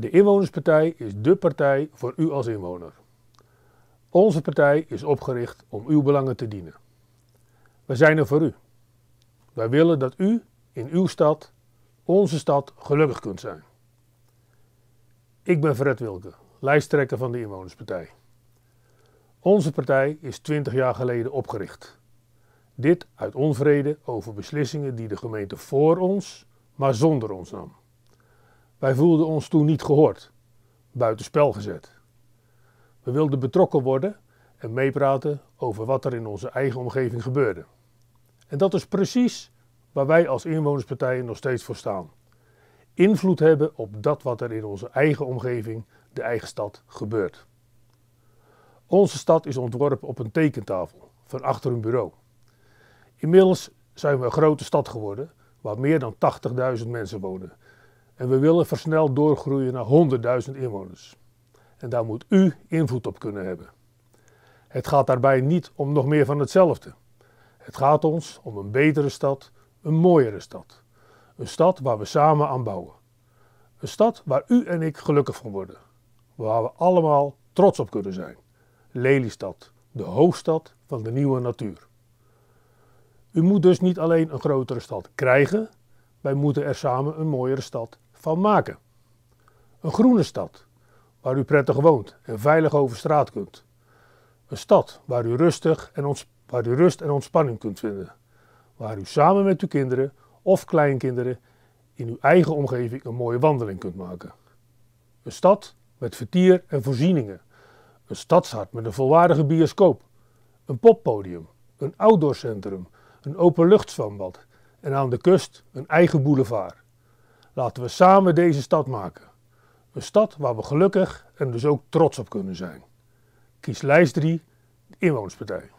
De Inwonerspartij is dé partij voor u als inwoner. Onze partij is opgericht om uw belangen te dienen. We zijn er voor u. Wij willen dat u in uw stad, onze stad, gelukkig kunt zijn. Ik ben Fred Wilke, lijsttrekker van de Inwonerspartij. Onze partij is 20 jaar geleden opgericht. Dit uit onvrede over beslissingen die de gemeente voor ons, maar zonder ons nam. Wij voelden ons toen niet gehoord, buitenspel gezet. We wilden betrokken worden en meepraten over wat er in onze eigen omgeving gebeurde. En dat is precies waar wij als inwonerspartijen nog steeds voor staan. Invloed hebben op dat wat er in onze eigen omgeving, de eigen stad, gebeurt. Onze stad is ontworpen op een tekentafel, van achter een bureau. Inmiddels zijn we een grote stad geworden, waar meer dan 80.000 mensen wonen en we willen versneld doorgroeien naar 100.000 inwoners. En daar moet u invloed op kunnen hebben. Het gaat daarbij niet om nog meer van hetzelfde. Het gaat ons om een betere stad, een mooiere stad. Een stad waar we samen aan bouwen. Een stad waar u en ik gelukkig van worden. Waar we allemaal trots op kunnen zijn. Lelystad, de hoofdstad van de nieuwe natuur. U moet dus niet alleen een grotere stad krijgen, wij moeten er samen een mooiere stad van maken. Een groene stad waar u prettig woont en veilig over straat kunt. Een stad waar u, rustig en waar u rust en ontspanning kunt vinden. Waar u samen met uw kinderen of kleinkinderen in uw eigen omgeving een mooie wandeling kunt maken. Een stad met vertier en voorzieningen. Een stadshart met een volwaardige bioscoop. Een poppodium. Een outdoorcentrum. Een openluchtzwembad. En aan de kust een eigen boulevard. Laten we samen deze stad maken. Een stad waar we gelukkig en dus ook trots op kunnen zijn. Kies lijst 3, de Inwonerspartij.